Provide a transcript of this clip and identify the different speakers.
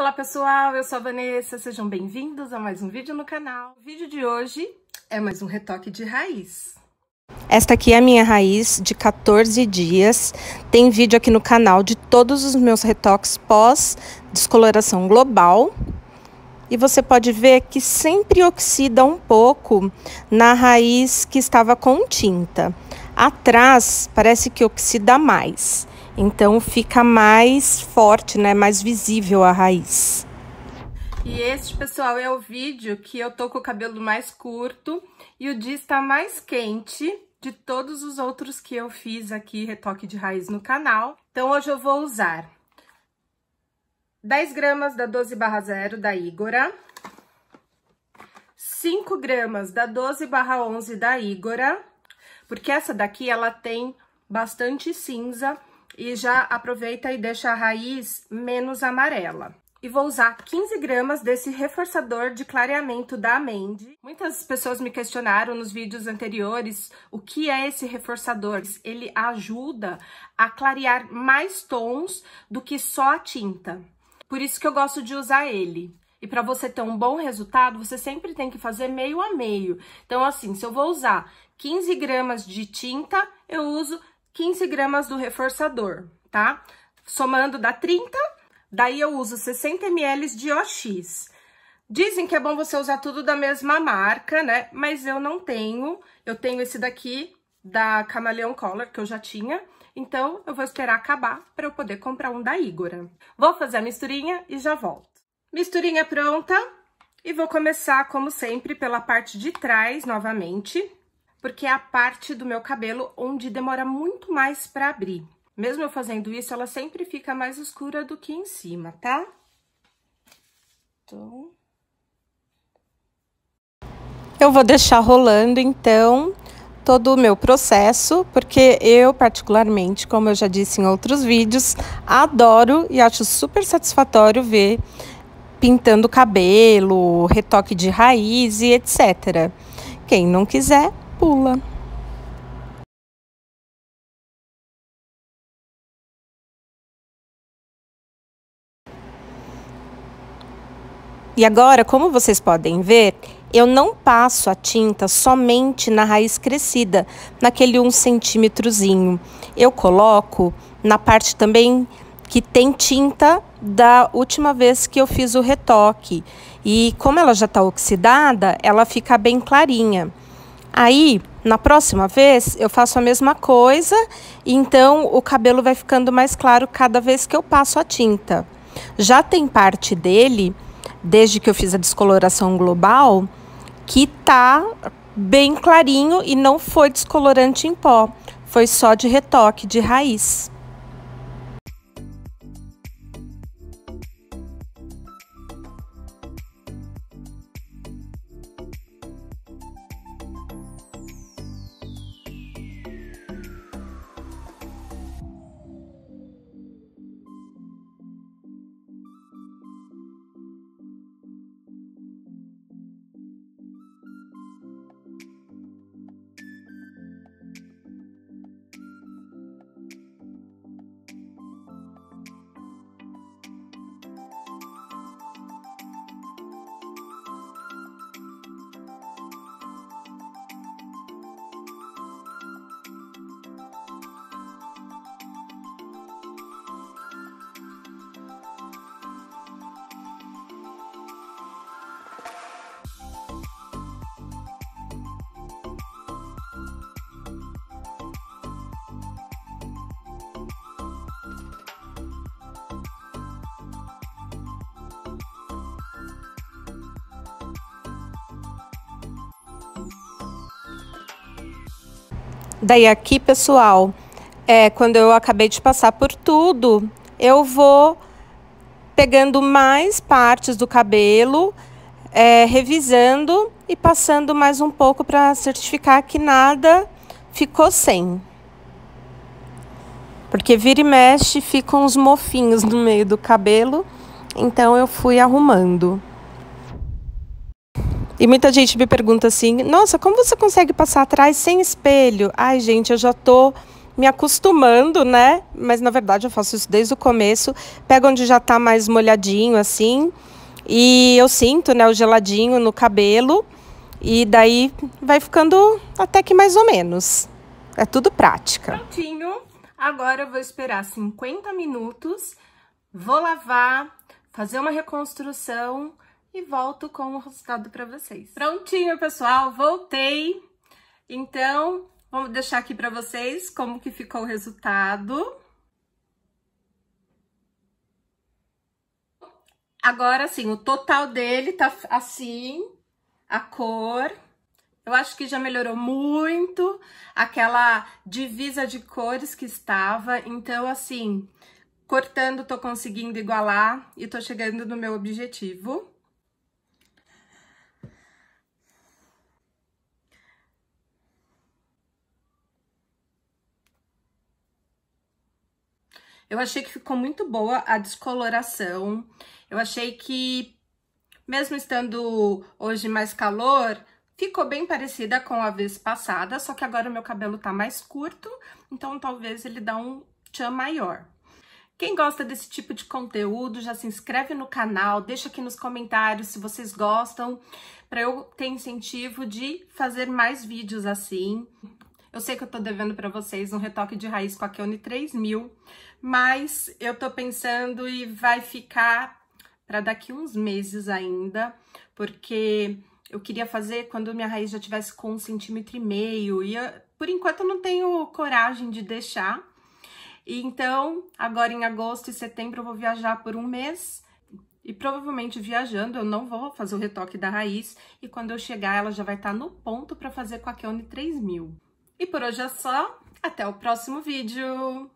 Speaker 1: Olá pessoal, eu sou a Vanessa, sejam bem-vindos a mais um vídeo no canal. O vídeo de hoje é mais um retoque de raiz. Esta aqui é a minha raiz de 14 dias. Tem vídeo aqui no canal de todos os meus retoques pós descoloração global. E você pode ver que sempre oxida um pouco na raiz que estava com tinta. Atrás parece que oxida mais. Então fica mais forte, né? Mais visível a raiz. E este, pessoal, é o vídeo que eu tô com o cabelo mais curto e o dia está mais quente de todos os outros que eu fiz aqui, retoque de raiz no canal. Então, hoje eu vou usar 10 gramas da 12 barra 0 da Ígora, 5 gramas da 12 barra 11 da Ígora, porque essa daqui, ela tem bastante cinza, e já aproveita e deixa a raiz menos amarela. E vou usar 15 gramas desse reforçador de clareamento da Amende. Muitas pessoas me questionaram nos vídeos anteriores o que é esse reforçador. Ele ajuda a clarear mais tons do que só a tinta. Por isso que eu gosto de usar ele. E para você ter um bom resultado, você sempre tem que fazer meio a meio. Então, assim, se eu vou usar 15 gramas de tinta, eu uso 15 gramas do reforçador, tá? Somando dá 30, daí eu uso 60 ml de OX. Dizem que é bom você usar tudo da mesma marca, né? Mas eu não tenho, eu tenho esse daqui da Camaleon Color, que eu já tinha, então eu vou esperar acabar para eu poder comprar um da Igora. Vou fazer a misturinha e já volto. Misturinha pronta, e vou começar, como sempre, pela parte de trás novamente, porque é a parte do meu cabelo onde demora muito mais para abrir. Mesmo eu fazendo isso, ela sempre fica mais escura do que em cima, tá? Então... Eu vou deixar rolando, então, todo o meu processo, porque eu, particularmente, como eu já disse em outros vídeos, adoro e acho super satisfatório ver pintando cabelo, retoque de raiz e etc. Quem não quiser, pula. E agora, como vocês podem ver, eu não passo a tinta somente na raiz crescida, naquele um centímetrozinho. Eu coloco na parte também que tem tinta da última vez que eu fiz o retoque. E como ela já está oxidada, ela fica bem clarinha. Aí, na próxima vez, eu faço a mesma coisa, e então o cabelo vai ficando mais claro cada vez que eu passo a tinta. Já tem parte dele, desde que eu fiz a descoloração global, que tá bem clarinho e não foi descolorante em pó, foi só de retoque de raiz. Daí aqui, pessoal, é quando eu acabei de passar por tudo, eu vou pegando mais partes do cabelo, é, revisando e passando mais um pouco para certificar que nada ficou sem. Porque vira e mexe ficam uns mofinhos no meio do cabelo, então eu fui arrumando. E muita gente me pergunta assim: nossa, como você consegue passar atrás sem espelho? Ai, gente, eu já tô me acostumando, né? Mas na verdade eu faço isso desde o começo. Pego onde já tá mais molhadinho, assim. E eu sinto, né, o geladinho no cabelo. E daí vai ficando até que mais ou menos. É tudo prática. Prontinho. Agora eu vou esperar 50 minutos. Vou lavar, fazer uma reconstrução e volto com o resultado para vocês. Prontinho, pessoal, voltei. Então, vou deixar aqui para vocês como que ficou o resultado. Agora, assim, o total dele tá assim, a cor... Eu acho que já melhorou muito aquela divisa de cores que estava. Então, assim, cortando, tô conseguindo igualar e tô chegando no meu objetivo. Eu achei que ficou muito boa a descoloração. Eu achei que, mesmo estando hoje mais calor, ficou bem parecida com a vez passada, só que agora o meu cabelo tá mais curto, então talvez ele dá um tchan maior. Quem gosta desse tipo de conteúdo, já se inscreve no canal, deixa aqui nos comentários se vocês gostam, para eu ter incentivo de fazer mais vídeos assim. Eu sei que eu tô devendo para vocês um retoque de raiz com a Keone 3000, mas eu tô pensando e vai ficar para daqui uns meses ainda, porque eu queria fazer quando minha raiz já tivesse com um centímetro e meio, e eu, por enquanto eu não tenho coragem de deixar. E então, agora em agosto e setembro eu vou viajar por um mês, e provavelmente viajando eu não vou fazer o retoque da raiz, e quando eu chegar ela já vai estar tá no ponto para fazer com a Keone 3000. E por hoje é só, até o próximo vídeo!